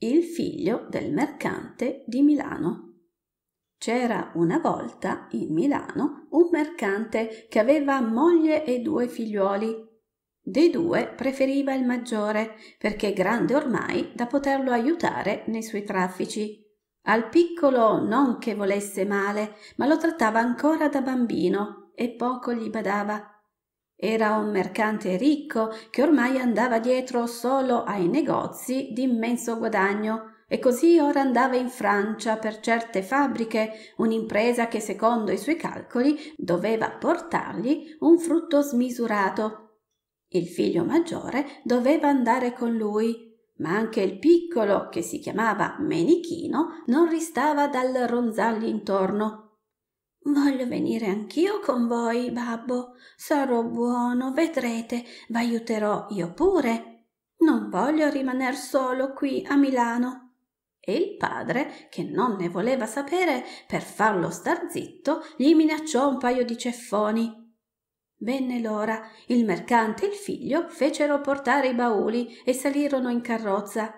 Il figlio del mercante di Milano. C'era una volta in Milano un mercante che aveva moglie e due figliuoli. Dei due preferiva il maggiore perché grande ormai da poterlo aiutare nei suoi traffici. Al piccolo non che volesse male, ma lo trattava ancora da bambino e poco gli badava. Era un mercante ricco che ormai andava dietro solo ai negozi di immenso guadagno e così ora andava in Francia per certe fabbriche, un'impresa che secondo i suoi calcoli doveva portargli un frutto smisurato. Il figlio maggiore doveva andare con lui, ma anche il piccolo, che si chiamava Menichino, non ristava dal ronzargli intorno Voglio venire anch'io con voi, babbo. Sarò buono, vedrete, v'aiuterò io pure. Non voglio rimaner solo qui a Milano. E il padre, che non ne voleva sapere, per farlo star zitto, gli minacciò un paio di ceffoni. Venne l'ora, il mercante e il figlio fecero portare i bauli e salirono in carrozza.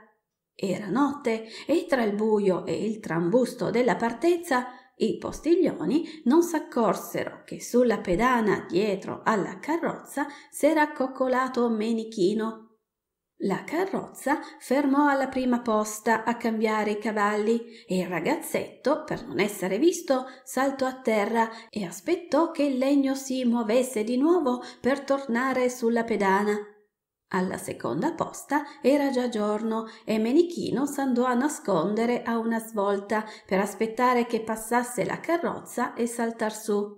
Era notte e tra il buio e il trambusto della partenza i postiglioni non s'accorsero che sulla pedana dietro alla carrozza s'era accoccolato Menichino. La carrozza fermò alla prima posta a cambiare i cavalli e il ragazzetto, per non essere visto, saltò a terra e aspettò che il legno si muovesse di nuovo per tornare sulla pedana. Alla seconda posta era già giorno e Menichino s'andò a nascondere a una svolta per aspettare che passasse la carrozza e saltar su.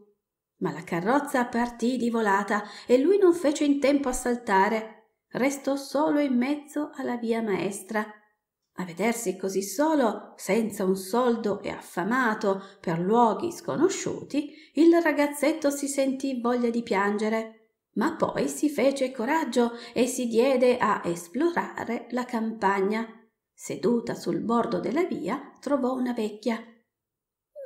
Ma la carrozza partì di volata e lui non fece in tempo a saltare. Restò solo in mezzo alla via maestra. A vedersi così solo, senza un soldo e affamato, per luoghi sconosciuti, il ragazzetto si sentì voglia di piangere ma poi si fece coraggio e si diede a esplorare la campagna. Seduta sul bordo della via, trovò una vecchia.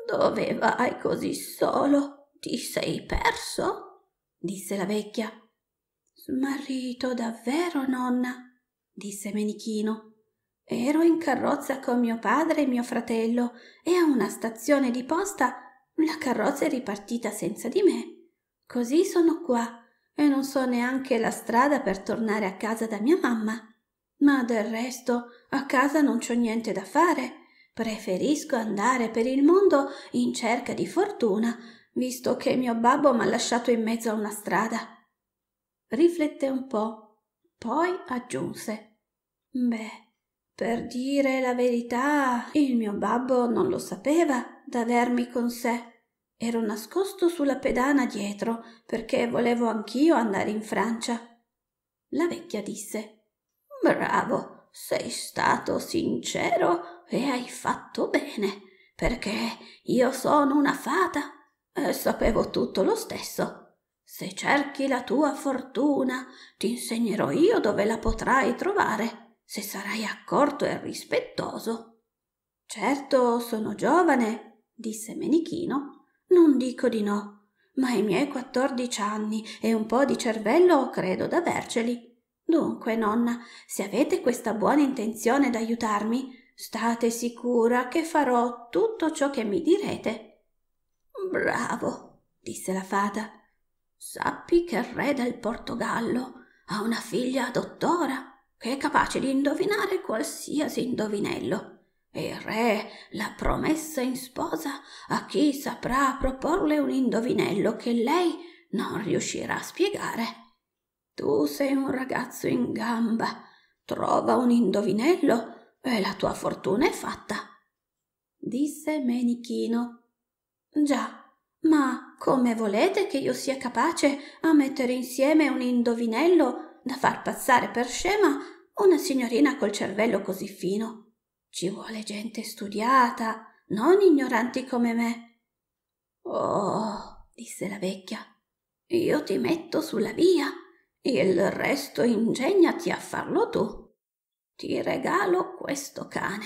Dove vai così solo? Ti sei perso? disse la vecchia. Smarrito davvero, nonna, disse Menichino. Ero in carrozza con mio padre e mio fratello e a una stazione di posta la carrozza è ripartita senza di me. Così sono qua e non so neanche la strada per tornare a casa da mia mamma. Ma del resto a casa non c'ho niente da fare. Preferisco andare per il mondo in cerca di fortuna, visto che mio babbo m'ha lasciato in mezzo a una strada. Riflette un po', poi aggiunse. Beh, per dire la verità, il mio babbo non lo sapeva d'avermi con sé. Ero nascosto sulla pedana dietro perché volevo anch'io andare in Francia. La vecchia disse Bravo, sei stato sincero e hai fatto bene, perché io sono una fata e sapevo tutto lo stesso. Se cerchi la tua fortuna, ti insegnerò io dove la potrai trovare, se sarai accorto e rispettoso. Certo, sono giovane, disse Menichino, non dico di no, ma i miei quattordici anni e un po' di cervello credo d'averceli. Dunque, nonna, se avete questa buona intenzione d'aiutarmi, state sicura che farò tutto ciò che mi direte. Bravo, disse la fata. Sappi che il re del Portogallo ha una figlia dottora che è capace di indovinare qualsiasi indovinello. Il re l'ha promessa in sposa a chi saprà proporle un indovinello che lei non riuscirà a spiegare. Tu sei un ragazzo in gamba, trova un indovinello e la tua fortuna è fatta. Disse Menichino. Già, ma come volete che io sia capace a mettere insieme un indovinello da far passare per scema una signorina col cervello così fino? Ci vuole gente studiata, non ignoranti come me. Oh, disse la vecchia, io ti metto sulla via, il resto ingegnati a farlo tu. Ti regalo questo cane.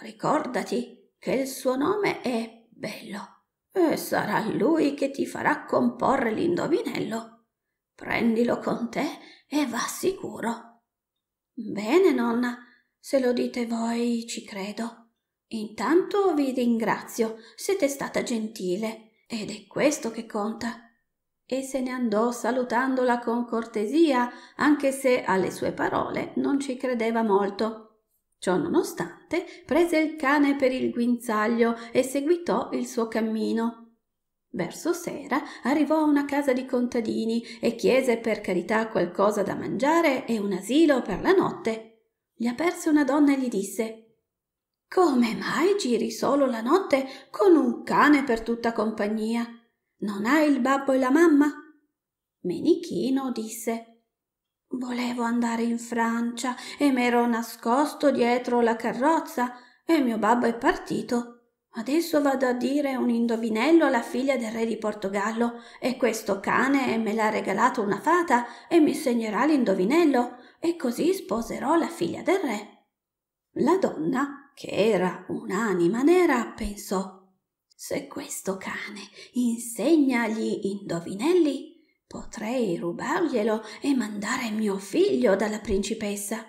Ricordati che il suo nome è Bello e sarà lui che ti farà comporre l'indovinello. Prendilo con te e va sicuro. Bene, nonna, se lo dite voi, ci credo. Intanto vi ringrazio, siete stata gentile, ed è questo che conta. E se ne andò salutandola con cortesia, anche se alle sue parole non ci credeva molto. Ciò nonostante, prese il cane per il guinzaglio e seguitò il suo cammino. Verso sera arrivò a una casa di contadini e chiese per carità qualcosa da mangiare e un asilo per la notte gli aperse una donna e gli disse Come mai giri solo la notte con un cane per tutta compagnia? Non hai il babbo e la mamma? Menichino disse Volevo andare in Francia e m'ero nascosto dietro la carrozza e mio babbo è partito. Adesso vado a dire un indovinello alla figlia del re di Portogallo e questo cane me l'ha regalato una fata e mi segnerà l'indovinello e così sposerò la figlia del re. La donna, che era un'anima nera, pensò se questo cane insegna gli indovinelli, potrei rubarglielo e mandare mio figlio dalla principessa.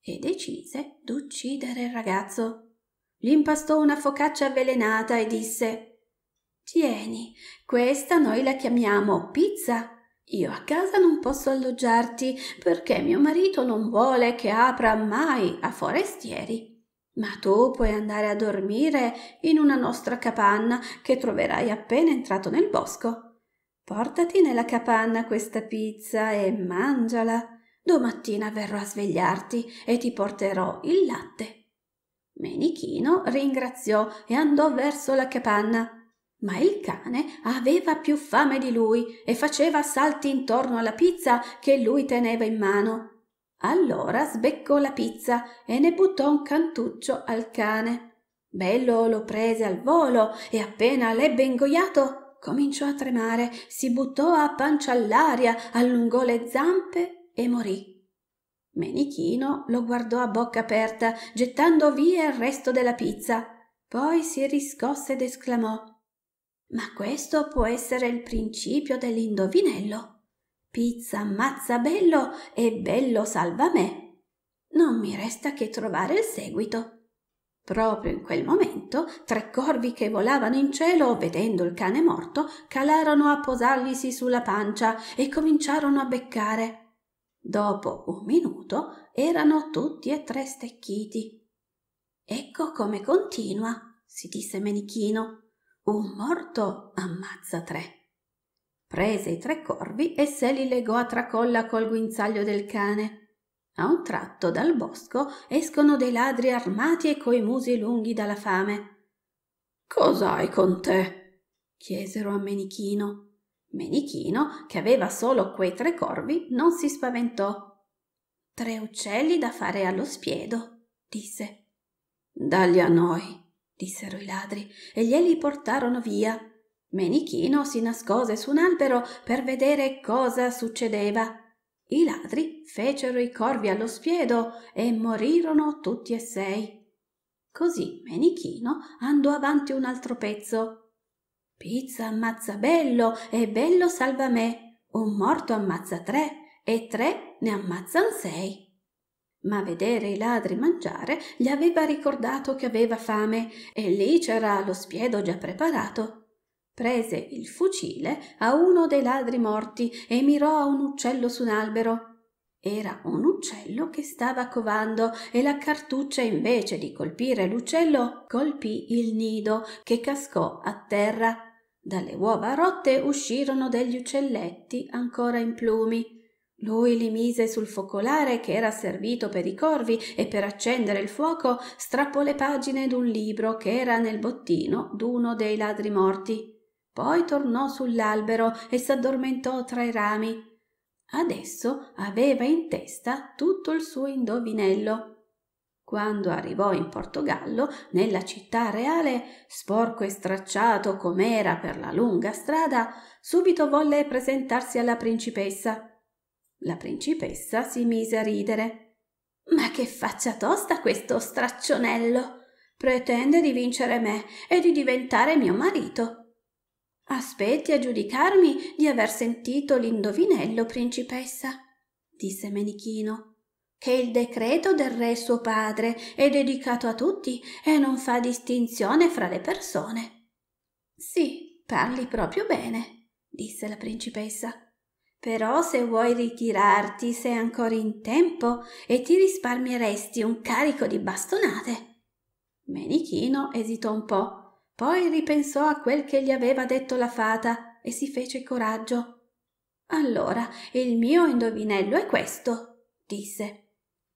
E decise d'uccidere il ragazzo. Gli impastò una focaccia avvelenata e disse Tieni, questa noi la chiamiamo pizza io a casa non posso alloggiarti perché mio marito non vuole che apra mai a forestieri. Ma tu puoi andare a dormire in una nostra capanna che troverai appena entrato nel bosco. Portati nella capanna questa pizza e mangiala. Domattina verrò a svegliarti e ti porterò il latte. Menichino ringraziò e andò verso la capanna ma il cane aveva più fame di lui e faceva salti intorno alla pizza che lui teneva in mano. Allora sbeccò la pizza e ne buttò un cantuccio al cane. Bello lo prese al volo e appena l'ebbe ingoiato cominciò a tremare, si buttò a pancia all'aria, allungò le zampe e morì. Menichino lo guardò a bocca aperta, gettando via il resto della pizza. Poi si riscosse ed esclamò ma questo può essere il principio dell'indovinello. Pizza ammazza bello e Bello salva me. Non mi resta che trovare il seguito. Proprio in quel momento tre corvi che volavano in cielo, vedendo il cane morto, calarono a posarglisi sulla pancia e cominciarono a beccare. Dopo un minuto erano tutti e tre stecchiti. Ecco come continua, si disse Menichino un morto ammazza tre. Prese i tre corvi e se li legò a tracolla col guinzaglio del cane. A un tratto dal bosco escono dei ladri armati e coi musi lunghi dalla fame. Cos'hai con te? chiesero a Menichino. Menichino, che aveva solo quei tre corvi, non si spaventò. Tre uccelli da fare allo spiedo, disse. Dagli a noi dissero i ladri e glieli portarono via. Menichino si nascose su un albero per vedere cosa succedeva. I ladri fecero i corvi allo spiedo e morirono tutti e sei. Così Menichino andò avanti un altro pezzo. Pizza ammazza bello e bello salva me. Un morto ammazza tre e tre ne ammazzan sei ma vedere i ladri mangiare gli aveva ricordato che aveva fame e lì c'era lo spiedo già preparato. Prese il fucile a uno dei ladri morti e mirò a un uccello su un albero. Era un uccello che stava covando e la cartuccia invece di colpire l'uccello colpì il nido che cascò a terra. Dalle uova rotte uscirono degli uccelletti ancora in plumi. Lui li mise sul focolare che era servito per i corvi e per accendere il fuoco strappò le pagine d'un libro che era nel bottino d'uno dei ladri morti. Poi tornò sull'albero e s'addormentò tra i rami. Adesso aveva in testa tutto il suo indovinello. Quando arrivò in Portogallo, nella città reale, sporco e stracciato com'era per la lunga strada, subito volle presentarsi alla principessa la principessa si mise a ridere. Ma che faccia tosta questo straccionello! Pretende di vincere me e di diventare mio marito. Aspetti a giudicarmi di aver sentito l'indovinello, principessa, disse Menichino, che il decreto del re suo padre è dedicato a tutti e non fa distinzione fra le persone. Sì, parli proprio bene, disse la principessa. Però se vuoi ritirarti sei ancora in tempo e ti risparmieresti un carico di bastonate. Menichino esitò un po', poi ripensò a quel che gli aveva detto la fata e si fece coraggio. Allora, il mio indovinello è questo, disse.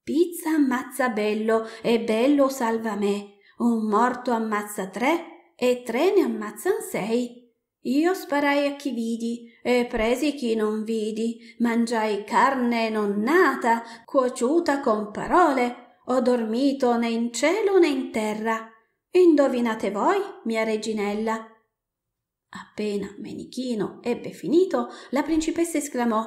Pizza ammazza bello e bello salva me. Un morto ammazza tre e tre ne ammazzan sei. Io sparai a chi vidi e presi chi non vidi, mangiai carne non nata, cuociuta con parole, ho dormito né in cielo né in terra. Indovinate voi, mia reginella. Appena Menichino ebbe finito, la principessa esclamò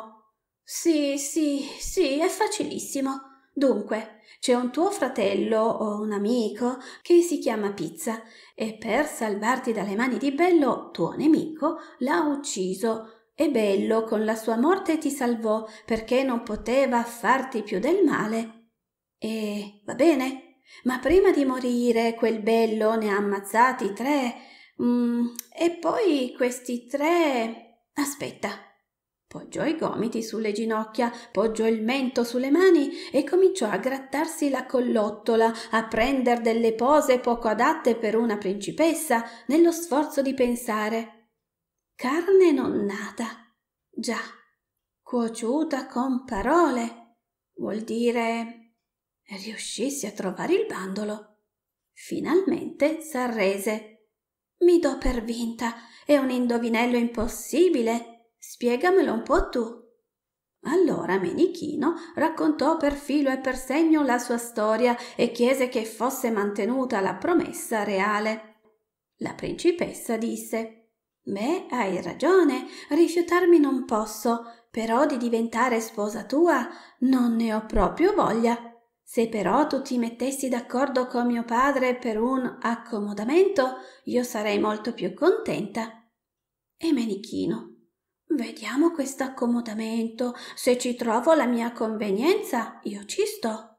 Sì, sì, sì, è facilissimo. Dunque, c'è un tuo fratello o un amico che si chiama Pizza e per salvarti dalle mani di Bello, tuo nemico, l'ha ucciso e Bello con la sua morte ti salvò perché non poteva farti più del male. E va bene, ma prima di morire quel Bello ne ha ammazzati tre. Mm, e poi questi tre. Aspetta. Poggiò i gomiti sulle ginocchia, poggiò il mento sulle mani e cominciò a grattarsi la collottola, a prendere delle pose poco adatte per una principessa, nello sforzo di pensare carne non nata. Già, cuociuta con parole. Vuol dire... Riuscissi a trovare il bandolo. Finalmente s'arrese. Mi do per vinta. È un indovinello impossibile. Spiegamelo un po' tu. Allora Menichino raccontò per filo e per segno la sua storia e chiese che fosse mantenuta la promessa reale. La principessa disse Beh, hai ragione, rifiutarmi non posso, però di diventare sposa tua non ne ho proprio voglia. Se però tu ti mettessi d'accordo con mio padre per un accomodamento, io sarei molto più contenta. E Menichino. Vediamo questo accomodamento. Se ci trovo la mia convenienza, io ci sto.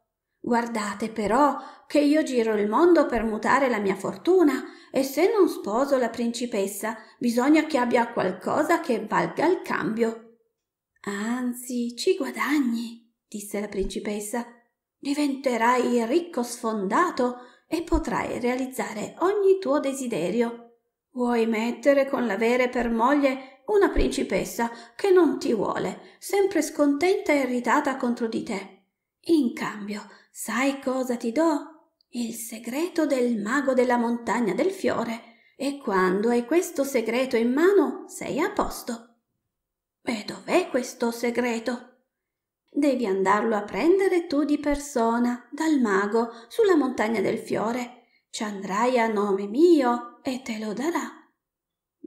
Guardate però che io giro il mondo per mutare la mia fortuna e se non sposo la principessa bisogna che abbia qualcosa che valga il cambio. Anzi, ci guadagni, disse la principessa. Diventerai ricco sfondato e potrai realizzare ogni tuo desiderio. Vuoi mettere con l'avere per moglie una principessa che non ti vuole, sempre scontenta e irritata contro di te. In cambio, Sai cosa ti do? Il segreto del mago della montagna del fiore. E quando hai questo segreto in mano, sei a posto. E dov'è questo segreto? Devi andarlo a prendere tu di persona, dal mago, sulla montagna del fiore. Ci andrai a nome mio e te lo darà.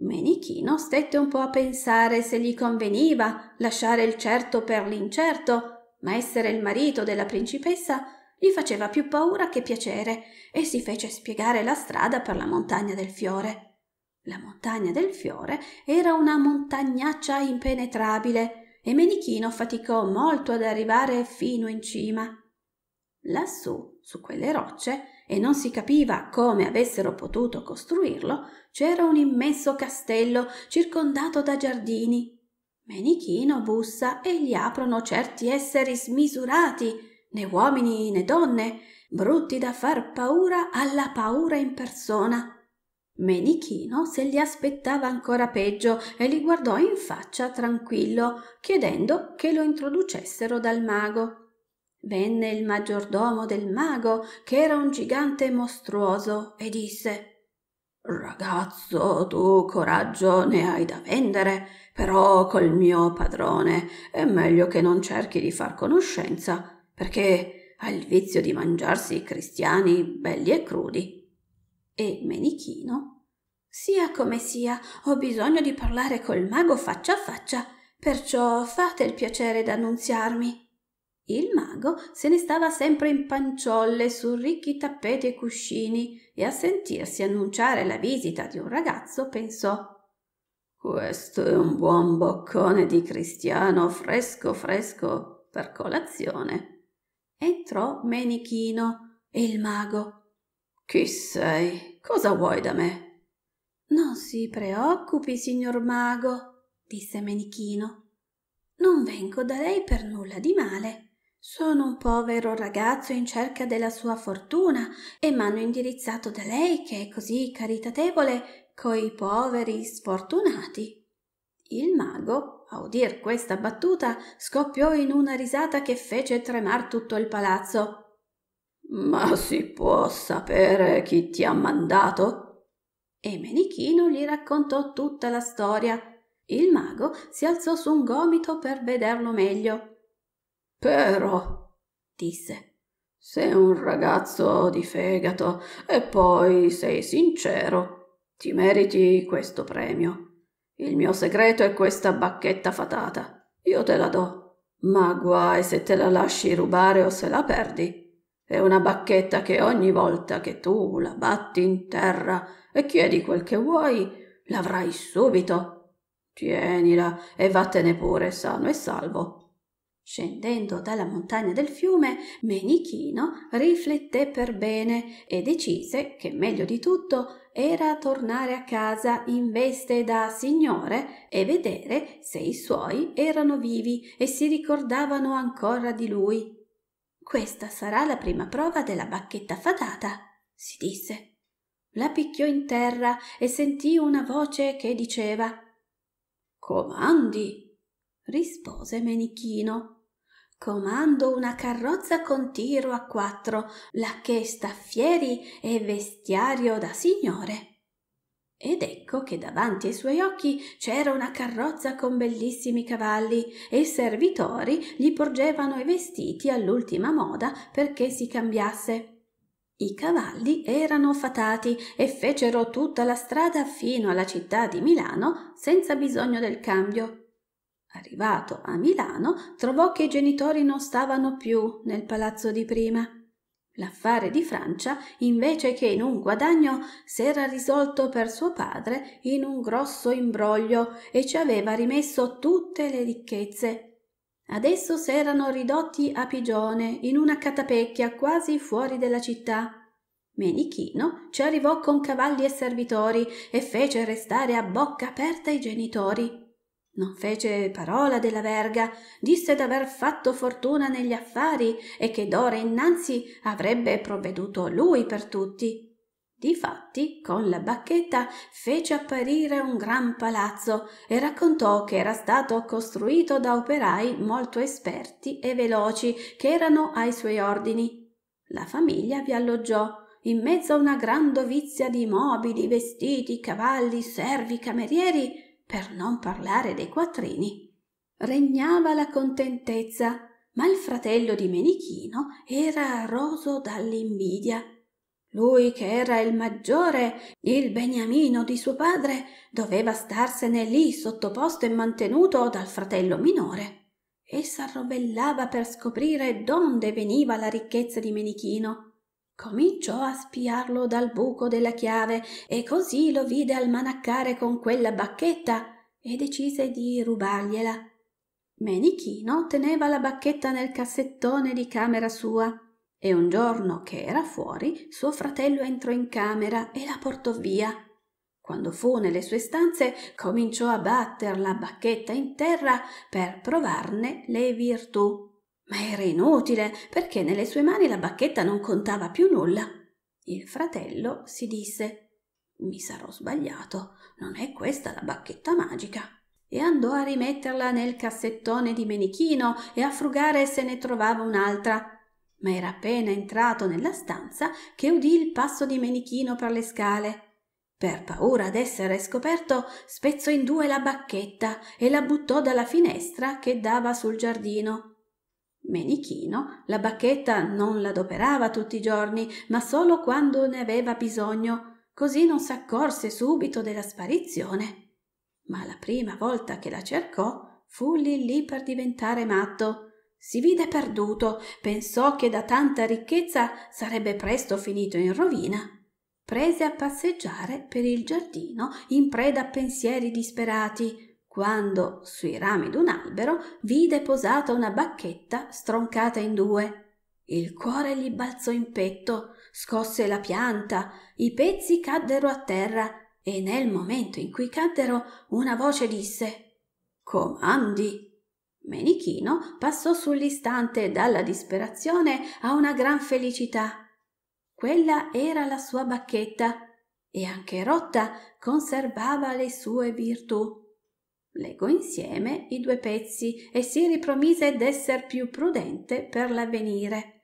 Menichino stette un po' a pensare se gli conveniva lasciare il certo per l'incerto, ma essere il marito della principessa gli faceva più paura che piacere e si fece spiegare la strada per la montagna del fiore. La montagna del fiore era una montagnaccia impenetrabile e Menichino faticò molto ad arrivare fino in cima. Lassù, su quelle rocce, e non si capiva come avessero potuto costruirlo, c'era un immenso castello circondato da giardini. Menichino bussa e gli aprono certi esseri smisurati né uomini né donne, brutti da far paura alla paura in persona. Menichino se li aspettava ancora peggio e li guardò in faccia tranquillo, chiedendo che lo introducessero dal mago. Venne il maggiordomo del mago, che era un gigante mostruoso, e disse Ragazzo, tu coraggio ne hai da vendere, però col mio padrone è meglio che non cerchi di far conoscenza perché ha il vizio di mangiarsi i cristiani belli e crudi. E Menichino, sia come sia, ho bisogno di parlare col mago faccia a faccia, perciò fate il piacere d'annunziarmi. Il mago se ne stava sempre in panciolle su ricchi tappeti e cuscini e a sentirsi annunciare la visita di un ragazzo pensò questo è un buon boccone di cristiano fresco fresco per colazione entrò menichino e il mago chi sei cosa vuoi da me non si preoccupi signor mago disse menichino non vengo da lei per nulla di male sono un povero ragazzo in cerca della sua fortuna e m'hanno indirizzato da lei che è così caritatevole coi poveri sfortunati. Il mago a udir questa battuta scoppiò in una risata che fece tremar tutto il palazzo. Ma si può sapere chi ti ha mandato? E Menichino gli raccontò tutta la storia. Il mago si alzò su un gomito per vederlo meglio. Però, disse, sei un ragazzo di fegato e poi sei sincero. Ti meriti questo premio. Il mio segreto è questa bacchetta fatata. Io te la do. Ma guai se te la lasci rubare o se la perdi. È una bacchetta che ogni volta che tu la batti in terra e chiedi quel che vuoi, l'avrai subito. Tienila e vattene pure sano e salvo. Scendendo dalla montagna del fiume, Menichino rifletté per bene e decise che meglio di tutto era tornare a casa in veste da signore e vedere se i suoi erano vivi e si ricordavano ancora di lui. Questa sarà la prima prova della bacchetta fatata, si disse. La picchiò in terra e sentì una voce che diceva Comandi, rispose Menichino. Comando una carrozza con tiro a quattro, lacché staffieri e vestiario da signore. Ed ecco che davanti ai suoi occhi c'era una carrozza con bellissimi cavalli e i servitori gli porgevano i vestiti all'ultima moda perché si cambiasse. I cavalli erano fatati e fecero tutta la strada fino alla città di Milano senza bisogno del cambio. Arrivato a Milano, trovò che i genitori non stavano più nel palazzo di prima. L'affare di Francia, invece che in un guadagno, s'era risolto per suo padre in un grosso imbroglio e ci aveva rimesso tutte le ricchezze. Adesso s'erano ridotti a pigione in una catapecchia quasi fuori della città. Menichino ci arrivò con cavalli e servitori e fece restare a bocca aperta i genitori. Non fece parola della verga, disse d'aver fatto fortuna negli affari e che d'ora innanzi avrebbe provveduto lui per tutti. Difatti, con la bacchetta fece apparire un gran palazzo e raccontò che era stato costruito da operai molto esperti e veloci che erano ai suoi ordini. La famiglia vi alloggiò in mezzo a una gran dovizia di mobili, vestiti, cavalli, servi, camerieri per non parlare dei quattrini. Regnava la contentezza, ma il fratello di Menichino era roso dall'invidia. Lui che era il maggiore, il beniamino di suo padre, doveva starsene lì sottoposto e mantenuto dal fratello minore. E s'arrovellava per scoprire donde veniva la ricchezza di Menichino Cominciò a spiarlo dal buco della chiave e così lo vide almanaccare con quella bacchetta e decise di rubargliela. Menichino teneva la bacchetta nel cassettone di camera sua e un giorno che era fuori suo fratello entrò in camera e la portò via. Quando fu nelle sue stanze cominciò a batter la bacchetta in terra per provarne le virtù. Ma era inutile, perché nelle sue mani la bacchetta non contava più nulla. Il fratello si disse Mi sarò sbagliato, non è questa la bacchetta magica. E andò a rimetterla nel cassettone di Menichino e a frugare se ne trovava un'altra. Ma era appena entrato nella stanza che udì il passo di Menichino per le scale. Per paura d'essere scoperto, spezzò in due la bacchetta e la buttò dalla finestra che dava sul giardino. Menichino la bacchetta non l'adoperava tutti i giorni, ma solo quando ne aveva bisogno, così non s'accorse subito della sparizione. Ma la prima volta che la cercò fu lì lì per diventare matto. Si vide perduto, pensò che da tanta ricchezza sarebbe presto finito in rovina. Prese a passeggiare per il giardino in preda a pensieri disperati, quando, sui rami d'un albero, vide posata una bacchetta stroncata in due. Il cuore gli balzò in petto, scosse la pianta, i pezzi caddero a terra e nel momento in cui caddero una voce disse Comandi. Menichino passò sull'istante dalla disperazione a una gran felicità. Quella era la sua bacchetta e anche Rotta conservava le sue virtù. Leggo insieme i due pezzi e si ripromise d'esser più prudente per l'avvenire.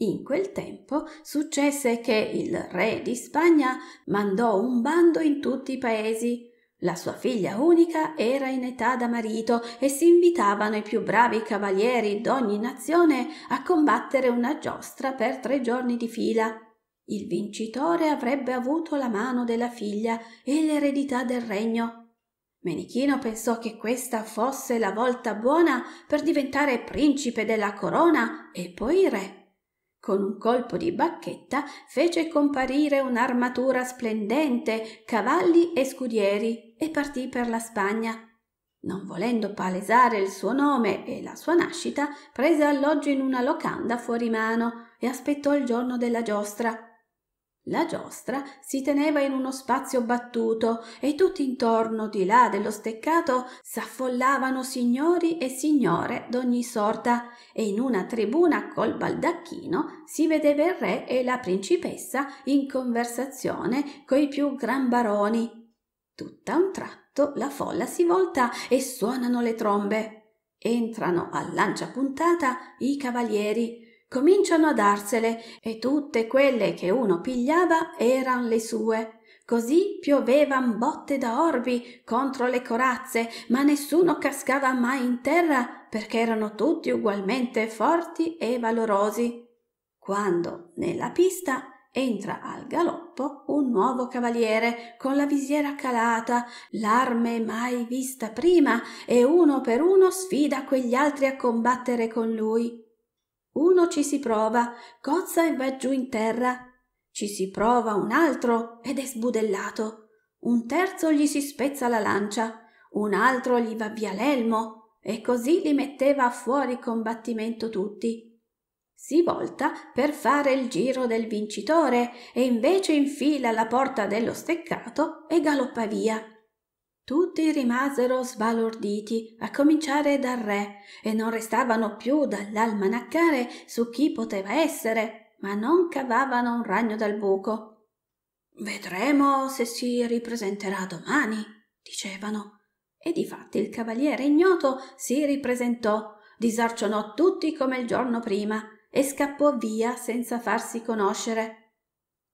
In quel tempo successe che il re di Spagna mandò un bando in tutti i paesi. La sua figlia unica era in età da marito e si invitavano i più bravi cavalieri d'ogni nazione a combattere una giostra per tre giorni di fila. Il vincitore avrebbe avuto la mano della figlia e l'eredità del regno. Menichino pensò che questa fosse la volta buona per diventare principe della corona e poi re. Con un colpo di bacchetta fece comparire un'armatura splendente, cavalli e scudieri e partì per la Spagna. Non volendo palesare il suo nome e la sua nascita, prese alloggio in una locanda fuori mano e aspettò il giorno della giostra. La giostra si teneva in uno spazio battuto e tutti intorno di là dello steccato s'affollavano signori e signore d'ogni sorta e in una tribuna col baldacchino si vedeva il re e la principessa in conversazione coi più gran baroni. Tutt'a un tratto la folla si volta e suonano le trombe. Entrano a lancia puntata i cavalieri cominciano a darsele e tutte quelle che uno pigliava eran le sue. Così piovevan botte da orbi contro le corazze, ma nessuno cascava mai in terra perché erano tutti ugualmente forti e valorosi. Quando nella pista entra al galoppo un nuovo cavaliere con la visiera calata, l'arme mai vista prima, e uno per uno sfida quegli altri a combattere con lui. Uno ci si prova, cozza e va giù in terra. Ci si prova un altro ed è sbudellato. Un terzo gli si spezza la lancia, un altro gli va via l'elmo, e così li metteva fuori combattimento tutti. Si volta per fare il giro del vincitore e invece infila la porta dello steccato e galoppa via. Tutti rimasero sbalorditi, a cominciare dal re, e non restavano più dall'almanaccare su chi poteva essere, ma non cavavano un ragno dal buco. Vedremo se si ripresenterà domani, dicevano. E difatti il cavaliere ignoto si ripresentò, disarcionò tutti come il giorno prima e scappò via senza farsi conoscere.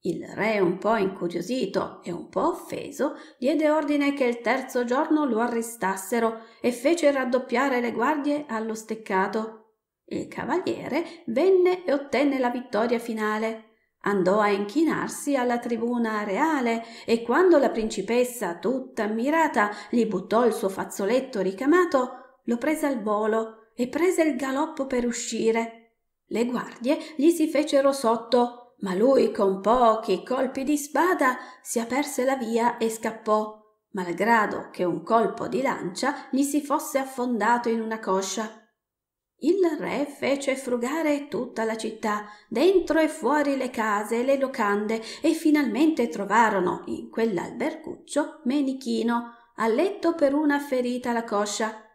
Il re, un po' incuriosito e un po' offeso, diede ordine che il terzo giorno lo arrestassero e fece raddoppiare le guardie allo steccato. Il cavaliere venne e ottenne la vittoria finale. Andò a inchinarsi alla tribuna reale e quando la principessa, tutta ammirata, gli buttò il suo fazzoletto ricamato, lo prese al volo e prese il galoppo per uscire. Le guardie gli si fecero sotto ma lui con pochi colpi di spada si aperse la via e scappò, malgrado che un colpo di lancia gli si fosse affondato in una coscia. Il re fece frugare tutta la città, dentro e fuori le case e le locande, e finalmente trovarono in quell'alberguccio Menichino, a letto per una ferita alla coscia,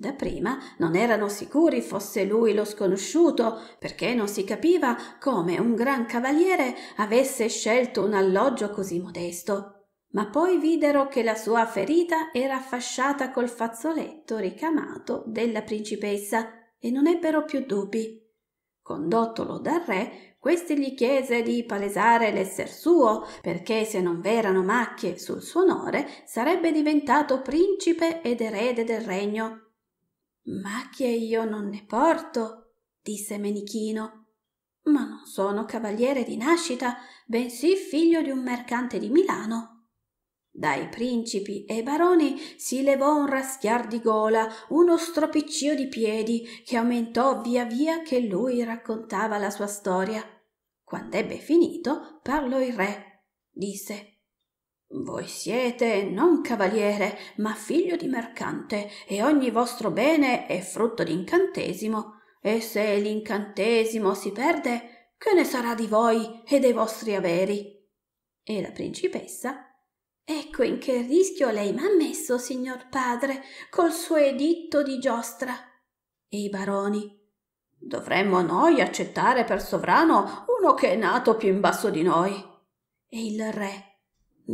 da prima non erano sicuri fosse lui lo sconosciuto, perché non si capiva come un gran cavaliere avesse scelto un alloggio così modesto. Ma poi videro che la sua ferita era fasciata col fazzoletto ricamato della principessa e non ebbero più dubbi. Condottolo dal re, questi gli chiese di palesare l'esser suo, perché se non v'erano macchie sul suo onore sarebbe diventato principe ed erede del regno Macchie io non ne porto, disse Menichino, ma non sono cavaliere di nascita, bensì figlio di un mercante di Milano. Dai principi e baroni si levò un raschiar di gola, uno stropiccio di piedi, che aumentò via via che lui raccontava la sua storia. Quand'ebbe finito, parlò il re. Disse voi siete non cavaliere, ma figlio di mercante, e ogni vostro bene è frutto d'incantesimo. E se l'incantesimo si perde, che ne sarà di voi e dei vostri averi? E la principessa Ecco in che rischio lei m'ha messo, signor padre, col suo editto di giostra. E i baroni. Dovremmo noi accettare per sovrano uno che è nato più in basso di noi. E il re.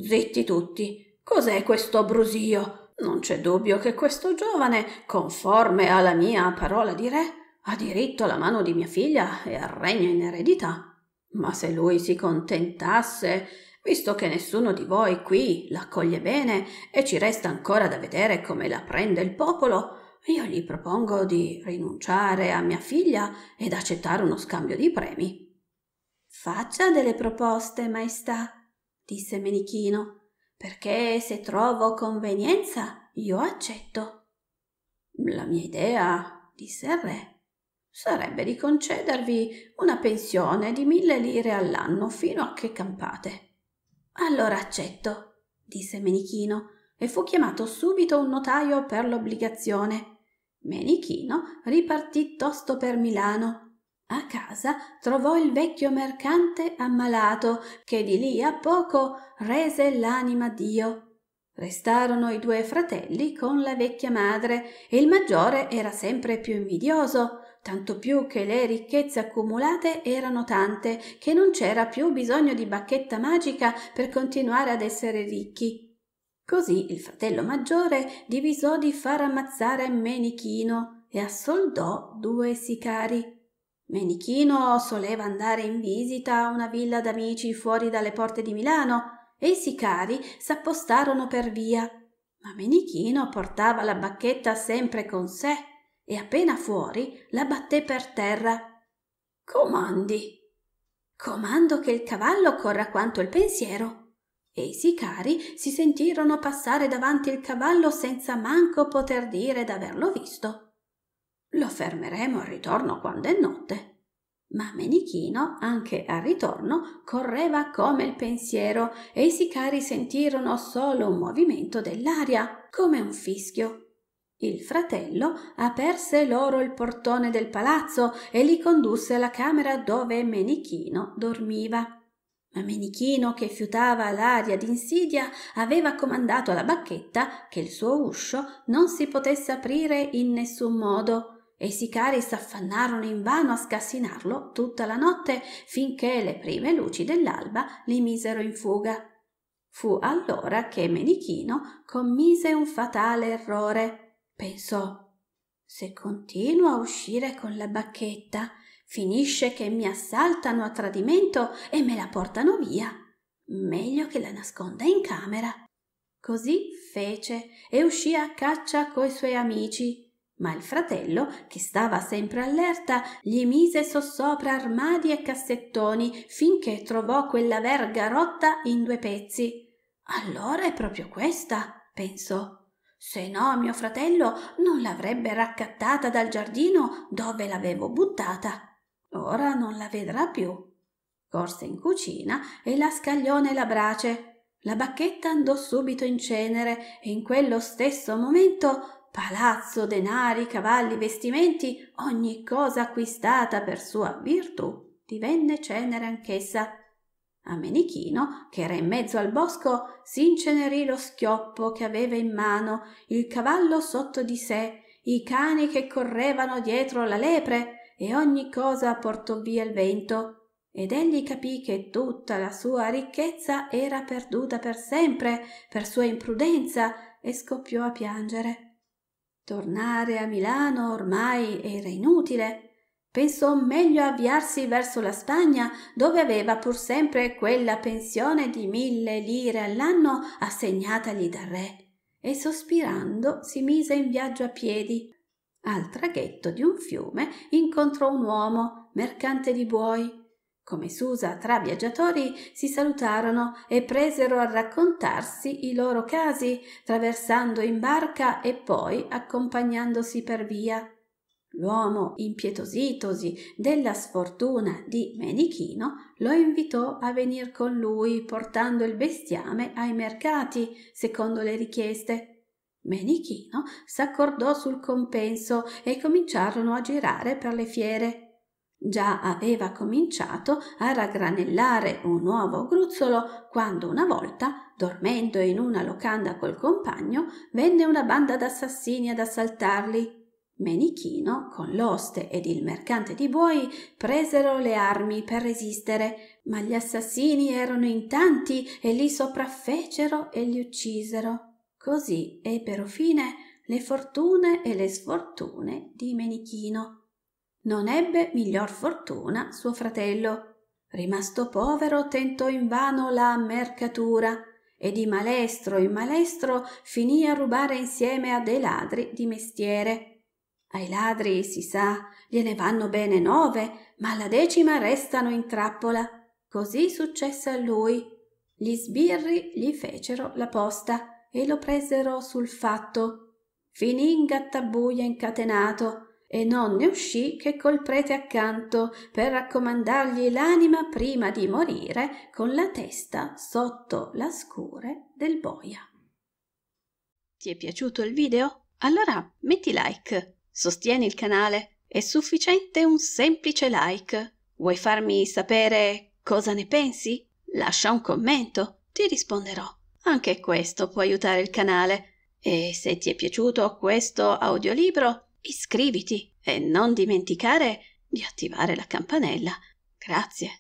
Zitti tutti. Cos'è questo brusio? Non c'è dubbio che questo giovane, conforme alla mia parola di re, ha diritto alla mano di mia figlia e al regno in eredità. Ma se lui si contentasse, visto che nessuno di voi qui l'accoglie bene e ci resta ancora da vedere come la prende il popolo, io gli propongo di rinunciare a mia figlia ed accettare uno scambio di premi. Faccia delle proposte, maestà, disse Menichino, perché se trovo convenienza io accetto. La mia idea, disse il re, sarebbe di concedervi una pensione di mille lire all'anno fino a che campate. Allora accetto, disse Menichino, e fu chiamato subito un notaio per l'obbligazione. Menichino ripartì tosto per Milano a casa trovò il vecchio mercante ammalato, che di lì a poco rese l'anima a Dio. Restarono i due fratelli con la vecchia madre e il maggiore era sempre più invidioso, tanto più che le ricchezze accumulate erano tante che non c'era più bisogno di bacchetta magica per continuare ad essere ricchi. Così il fratello maggiore divisò di far ammazzare Menichino e assoldò due sicari. Menichino soleva andare in visita a una villa d'amici fuori dalle porte di Milano e i sicari s'appostarono per via. Ma Menichino portava la bacchetta sempre con sé e appena fuori la batté per terra. Comandi! Comando che il cavallo corra quanto il pensiero. E i sicari si sentirono passare davanti il cavallo senza manco poter dire d'averlo visto. Lo fermeremo al ritorno quando è notte. Ma Menichino, anche al ritorno, correva come il pensiero e i sicari sentirono solo un movimento dell'aria, come un fischio. Il fratello aperse loro il portone del palazzo e li condusse alla camera dove Menichino dormiva. Ma Menichino, che fiutava l'aria d'insidia, aveva comandato alla bacchetta che il suo uscio non si potesse aprire in nessun modo e i sicari s'affannarono invano a scassinarlo tutta la notte finché le prime luci dell'alba li misero in fuga. Fu allora che Menichino commise un fatale errore. Pensò se continuo a uscire con la bacchetta, finisce che mi assaltano a tradimento e me la portano via. Meglio che la nasconda in camera. Così fece e uscì a caccia coi suoi amici ma il fratello, che stava sempre allerta, gli mise sossopra armadi e cassettoni finché trovò quella verga rotta in due pezzi. Allora è proprio questa, pensò. Se no, mio fratello non l'avrebbe raccattata dal giardino dove l'avevo buttata. Ora non la vedrà più. Corse in cucina e la scagliò nella brace. La bacchetta andò subito in cenere e in quello stesso momento palazzo, denari, cavalli, vestimenti, ogni cosa acquistata per sua virtù, divenne cenere anch'essa. A Menichino, che era in mezzo al bosco, s'incenerì lo schioppo che aveva in mano, il cavallo sotto di sé, i cani che correvano dietro la lepre, e ogni cosa portò via il vento. Ed egli capì che tutta la sua ricchezza era perduta per sempre per sua imprudenza e scoppiò a piangere Tornare a Milano ormai era inutile. Pensò meglio avviarsi verso la Spagna, dove aveva pur sempre quella pensione di mille lire all'anno assegnatagli dal re, e sospirando si mise in viaggio a piedi. Al traghetto di un fiume incontrò un uomo, mercante di buoi, come Susa, tra viaggiatori si salutarono e presero a raccontarsi i loro casi, traversando in barca e poi accompagnandosi per via. L'uomo, impietositosi della sfortuna di Menichino, lo invitò a venir con lui, portando il bestiame ai mercati, secondo le richieste. Menichino s'accordò sul compenso e cominciarono a girare per le fiere. Già aveva cominciato a raggranellare un nuovo gruzzolo quando una volta, dormendo in una locanda col compagno, venne una banda d'assassini ad assaltarli. Menichino, con l'oste ed il mercante di buoi, presero le armi per resistere, ma gli assassini erano in tanti e li sopraffecero e li uccisero. Così ebbero fine le fortune e le sfortune di Menichino non ebbe miglior fortuna suo fratello. Rimasto povero tentò invano la mercatura e di malestro in malestro finì a rubare insieme a dei ladri di mestiere. Ai ladri, si sa, gliene vanno bene nove, ma alla decima restano in trappola. Così successe a lui. Gli sbirri gli fecero la posta e lo presero sul fatto. Finì in gattabuia incatenato e non ne uscì che col prete accanto per raccomandargli l'anima prima di morire con la testa sotto la scure del boia. Ti è piaciuto il video? Allora metti like, sostieni il canale, è sufficiente un semplice like. Vuoi farmi sapere cosa ne pensi? Lascia un commento, ti risponderò. Anche questo può aiutare il canale. E se ti è piaciuto questo audiolibro, iscriviti e non dimenticare di attivare la campanella grazie